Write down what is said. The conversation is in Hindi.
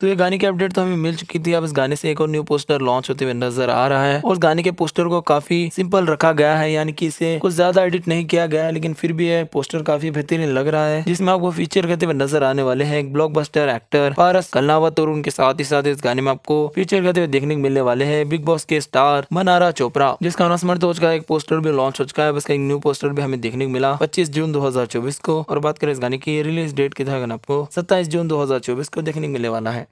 तो ये गाने की अपडेट तो हमें मिल चुकी थी अब इस गाने से एक और न्यू पोस्टर लॉन्च होते हुए नजर आ रहा है और उस गाने के पोस्टर को काफी सिंपल रखा गया है यानी कि इसे कुछ ज्यादा एडिट नहीं किया गया है लेकिन फिर भी ये पोस्टर काफी बेहतरीन लग रहा है जिसमें आपको फीचर करते हुए नजर आने वाले हैं एक बस्टर एक्टर पारस कलनावत और उनके साथ ही साथ इस गाने में आपको फीचर करते हुए देखने को मिलने वाले है बिग बॉस के स्टार मनारा चोपड़ा जिसका अनाउंसमेंट तो हो चुका है एक पोस्टर भी लॉन्च हो चुका है इसका एक न्यू पोस्टर भी हमें देखने को मिला पच्चीस जून दो को और बात करें इस गाने की रिलीज डेट की था तो आपको सत्ताईस जून दो को देखने को मिलने वाला है